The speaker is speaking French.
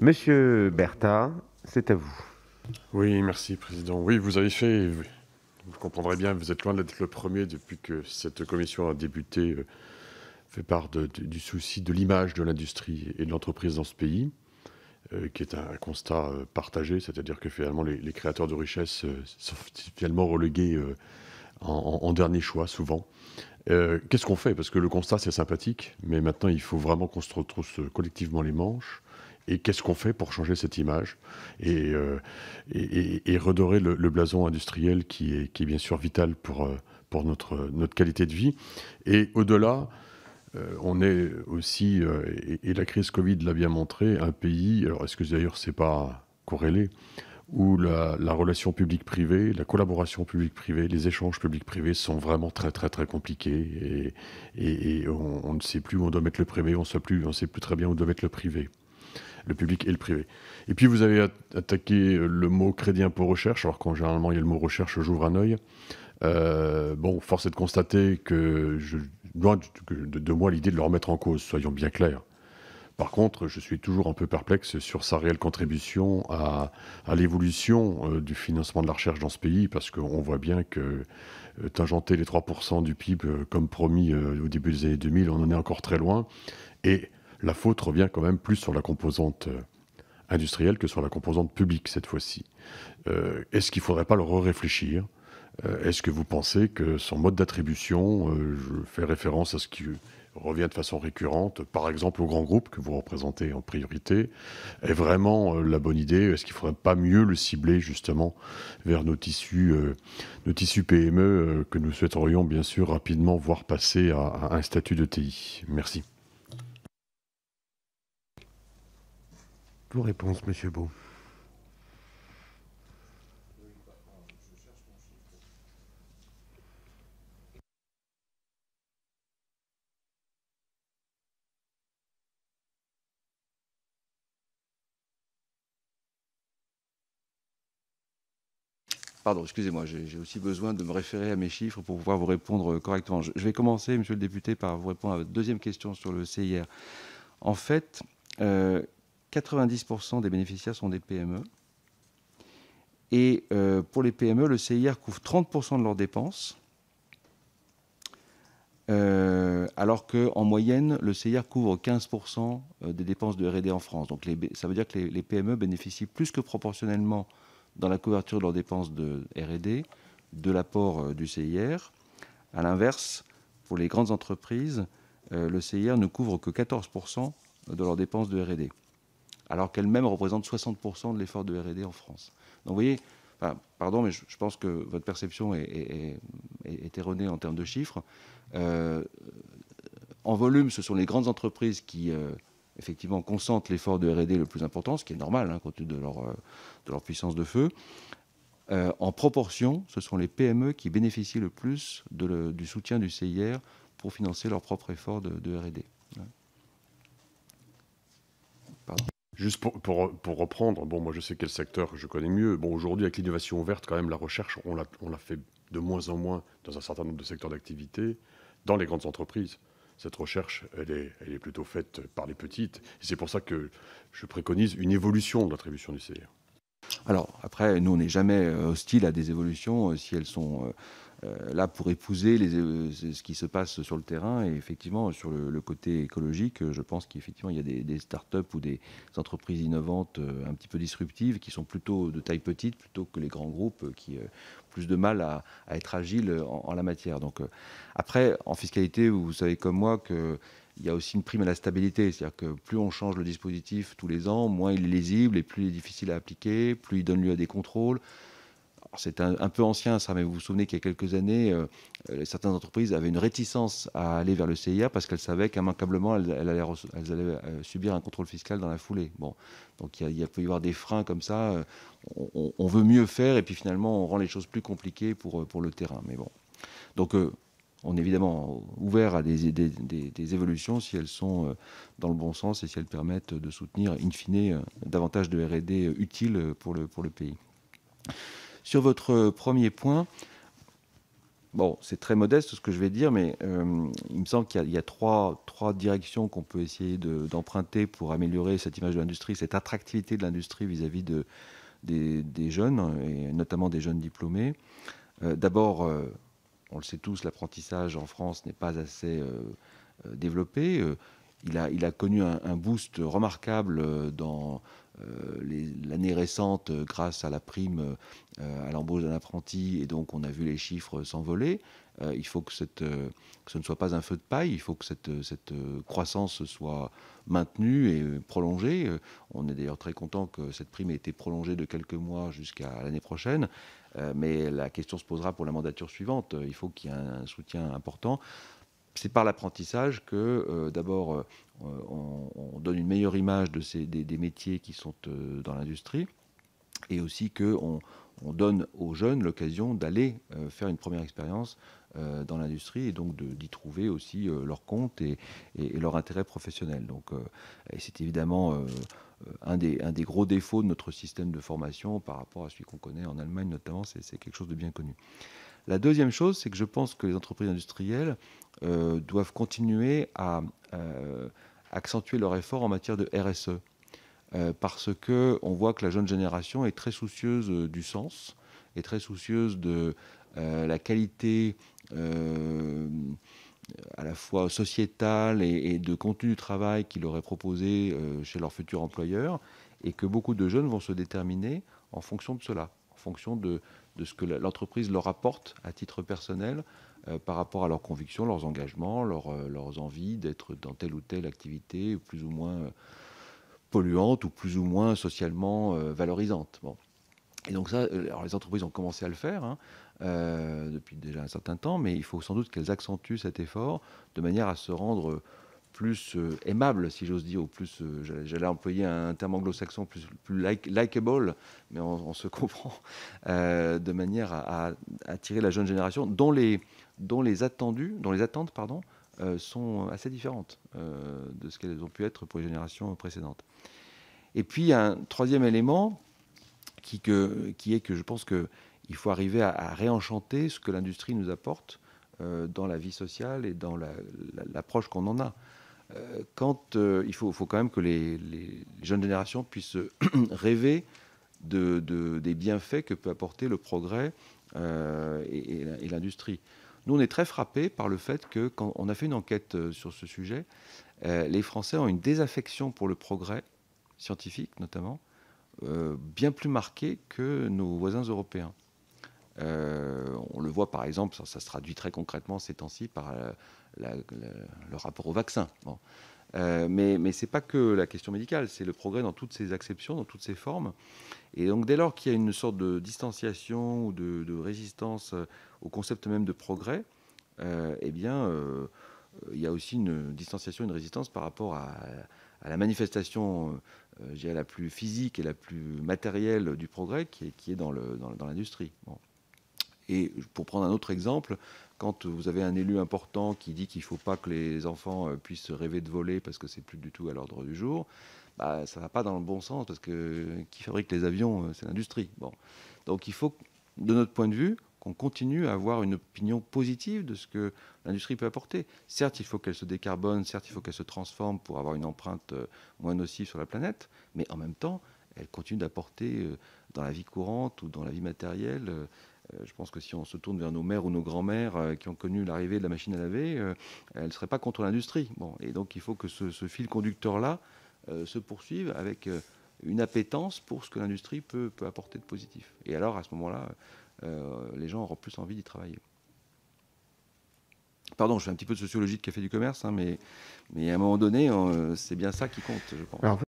Monsieur Bertha, c'est à vous. Oui, merci, Président. Oui, vous avez fait, vous, comprendrez bien, vous êtes loin d'être le premier depuis que cette commission a débuté, euh, fait part du souci de l'image de l'industrie et de l'entreprise dans ce pays, euh, qui est un, constat euh, partagé, c'est-à-dire que finalement les, créateurs de richesses sont finalement relégués en, en, dernier choix, souvent. Qu'est-ce qu'on fait Parce que le constat, c'est sympathique, mais maintenant, il faut vraiment qu'on se retrousse collectivement les manches et qu'est-ce qu'on fait pour changer cette image et, euh, redorer le, blason industriel qui est, bien sûr vital pour, euh, notre, qualité de vie. Et au-delà, euh, on est aussi, et, la crise Covid l'a bien montré, un pays, alors est-ce que d'ailleurs c'est pas corrélé, où la, relation publique-privée, la collaboration publique-privée, les échanges public privés sont vraiment très très très compliqués et, on, ne sait plus où on doit mettre le privé, on ne sait plus, sait plus très bien où doit mettre le privé le public et le privé. Et puis vous avez attaqué euh, le mot crédit impôt recherche, alors quand généralement il y a le mot recherche, j'ouvre un oeil. Euh, bon, force est de constater que, je, loin de, moi l'idée de le remettre en cause, soyons bien clairs. Par contre, je suis toujours un peu perplexe sur sa réelle contribution à, l'évolution euh, du financement de la recherche dans ce pays, parce qu'on voit bien que tangenter les 3% du PIB, comme promis au début des années 2000, on en est encore très loin. Et la faute revient quand même plus sur la composante euh, industrielle que sur la composante publique cette fois-ci. Euh, est-ce qu'il ne faudrait pas le réfléchir euh, Est-ce que vous pensez que son mode d'attribution, je fais référence à ce qui revient de façon récurrente, par exemple au grand groupe que vous représentez en priorité, est vraiment la bonne idée Est-ce qu'il ne faudrait pas mieux le cibler justement vers nos tissus, nos tissus PME que nous souhaiterions bien sûr rapidement voir passer à, à un statut de TI Merci. Vos réponses, Monsieur Beau. Pardon, excusez-moi, j'ai aussi besoin de me référer à mes chiffres pour pouvoir vous répondre correctement. Je vais commencer, monsieur le député, par vous répondre à votre deuxième question sur le CIR. En fait, euh, 90% des bénéficiaires sont des PME. Et euh, pour les PME, le CIR couvre 30% de leurs dépenses, euh, alors qu'en moyenne, le CIR couvre 15% euh, des dépenses de RD en France. Donc ça veut dire que les, PME bénéficient plus que proportionnellement dans la couverture de leurs dépenses de RD de l'apport du CIR. A l'inverse, pour les grandes entreprises, le CIR ne couvre que 14% de leurs dépenses de RD alors qu'elle-même représente 60% de l'effort de RD en France. Donc vous voyez, pardon, mais je, pense que votre perception est, erronée en termes de chiffres. Euh, en volume, ce sont les grandes entreprises qui, euh, effectivement, consentent l'effort de RD le plus important, ce qui est normal, hein, compte tenu euh, de leur, puissance de feu. en proportion, ce sont les PME qui bénéficient le plus du soutien du CIR pour financer leur propre effort de, RD. Juste pour, reprendre, bon, moi je sais quel secteur je connais mieux. Bon, aujourd'hui, avec l'innovation ouverte, quand même, la recherche, on la, on la, fait de moins en moins dans un certain nombre de secteurs d'activité, dans les grandes entreprises. Cette recherche, elle est, plutôt faite par les petites. Et c'est pour ça que je préconise une évolution de l'attribution du CIR. Alors, après, nous, on n'est jamais euh, hostile à des évolutions euh, si elles sont. Euh, euh, là pour épouser euh, ce qui se passe sur le terrain. Et effectivement, sur le, côté écologique, euh, je pense qu'effectivement, il y a des, des startups ou des entreprises innovantes un petit peu disruptives qui sont plutôt de taille petite plutôt que les grands groupes qui ont plus de mal à, être agiles en, en, la matière. Donc, après, en fiscalité, vous savez comme moi que il y a aussi une prime à la stabilité. C'est-à-dire que plus on change le dispositif tous les ans, moins il est lisible et plus il est difficile à appliquer, plus il donne lieu à des contrôles c'est un, peu ancien ça, mais vous vous souvenez qu'il y a quelques années, euh, euh, certaines entreprises avaient une réticence à aller vers le CIA parce qu'elles savaient qu'immanquablement, elles, allaient, euh, subir un contrôle fiscal dans la foulée. Bon, donc il, y, peut y avoir des freins comme ça. on, veut mieux faire et puis finalement, on rend les choses plus compliquées pour, le terrain. Mais bon. Donc on est évidemment ouvert à des, évolutions si elles sont dans le bon sens et si elles permettent de soutenir, in fine, davantage de RD utiles pour le pays. Sur votre euh, premier point, bon, c'est très modeste ce que je vais dire, mais euh, il me semble qu'il y, a, trois, directions qu'on peut essayer d'emprunter pour améliorer cette image de l'industrie, cette attractivité de l'industrie vis-à-vis des, jeunes, et notamment des jeunes diplômés. Euh, d'abord, on le sait tous, l'apprentissage en France n'est pas assez développé. Il a, connu un boost remarquable dans, euh, l'année récente euh, grâce à la prime euh, à l'embauche d'un apprenti, et donc on a vu les chiffres s'envoler. il faut que, cette, que, ce ne soit pas un feu de paille, il faut que cette, cette croissance soit maintenue et prolongée. On est d'ailleurs très content que cette prime ait été prolongée de quelques mois jusqu'à l'année prochaine, mais la question se posera pour la mandature suivante. Il faut qu'il y ait un soutien important c'est par l'apprentissage que euh, d'abord euh, on, donne une meilleure image de des, métiers qui sont euh, dans l'industrie et aussi qu'on on donne aux jeunes l'occasion d'aller faire une première expérience dans l'industrie et donc d'y trouver aussi leur compte et, et, leur intérêt professionnel. Donc, c'est évidemment un un des, gros défauts de notre système de formation par rapport à celui qu'on connaît en Allemagne notamment, c'est quelque chose de bien connu. La deuxième chose, c'est que je pense que les entreprises industrielles euh, doivent continuer à euh, accentuer leur effort en matière de RSE. Euh, parce que on voit que la jeune génération est très soucieuse du sens, est très soucieuse de la qualité à la fois sociétale et, de contenu du travail qu'il aurait proposé chez leur futur employeur, et que beaucoup de jeunes vont se déterminer en fonction de cela, en fonction de, de ce que l'entreprise leur apporte à titre personnel euh, par rapport à leurs convictions, leurs engagements, euh, leurs envies d'être dans telle ou telle activité plus ou moins euh, polluante ou plus ou moins socialement valorisante. Et donc ça, les entreprises ont commencé à le faire hein, depuis déjà un certain temps, mais il faut sans doute qu'elles accentuent cet effort de manière à se rendre plus euh, aimable, si j'ose dire, ou plus, euh, j'allais employer un terme anglo-saxon, plus, plus like, likable, mais on, se comprend, euh, de manière à, attirer la jeune génération, dont les, dont les, attendus, dont les attentes pardon, sont assez différentes de ce qu'elles ont pu être pour les générations précédentes. Et puis, un troisième élément qui, que, qui est que je pense qu'il faut arriver à, réenchanter ce que l'industrie nous apporte dans la vie sociale et dans l'approche qu'on en a. Euh, quand euh, il faut, faut, quand même que les, jeunes générations puissent euh, rêver des bienfaits que peut apporter le progrès et, l'industrie. Nous, on est très frappés par le fait que, quand on a fait une enquête sur ce sujet, les Français ont une désaffection pour le progrès scientifique, notamment, bien plus marquée que nos voisins européens. Euh, on le voit par exemple, ça, se traduit très concrètement ces temps-ci par euh, le rapport au vaccin. Euh, mais, mais ce n'est pas que la question médicale, c'est le progrès dans toutes ses acceptions, dans toutes ses formes. Et donc dès lors qu'il y a une sorte de distanciation ou de, résistance au concept même de progrès, eh bien, il y a aussi une distanciation, une résistance par rapport à, la manifestation la plus physique et la plus matérielle du progrès qui est, dans l'industrie. Et pour prendre un autre exemple, quand vous avez un élu important qui dit qu'il ne faut pas que les enfants euh, puissent rêver de voler parce que c'est plus du tout à l'ordre du jour, bah, ça ne va pas dans le bon sens parce que euh, qui fabrique les avions, euh, c'est l'industrie. Bon. Donc il faut, de notre point de vue, qu'on continue à avoir une opinion positive de ce que l'industrie peut apporter. Certes, il faut qu'elle se décarbone, certes, il faut qu'elle se transforme pour avoir une empreinte moins nocive sur la planète, mais en même temps, elle continue d'apporter dans la vie courante ou dans la vie matérielle euh, je pense que si on se tourne vers nos mères ou nos grands-mères euh, qui ont connu l'arrivée de la machine à laver, euh, elles ne serait pas contre l'industrie. Bon, et donc il faut que ce, fil conducteur-là se poursuive avec une appétence pour ce que l'industrie peut, apporter de positif. Et alors, à ce moment-là, les gens auront plus envie d'y travailler. Pardon, je fais un petit peu de sociologie de café du commerce, hein, mais, à un moment donné, c'est bien ça qui compte, je pense.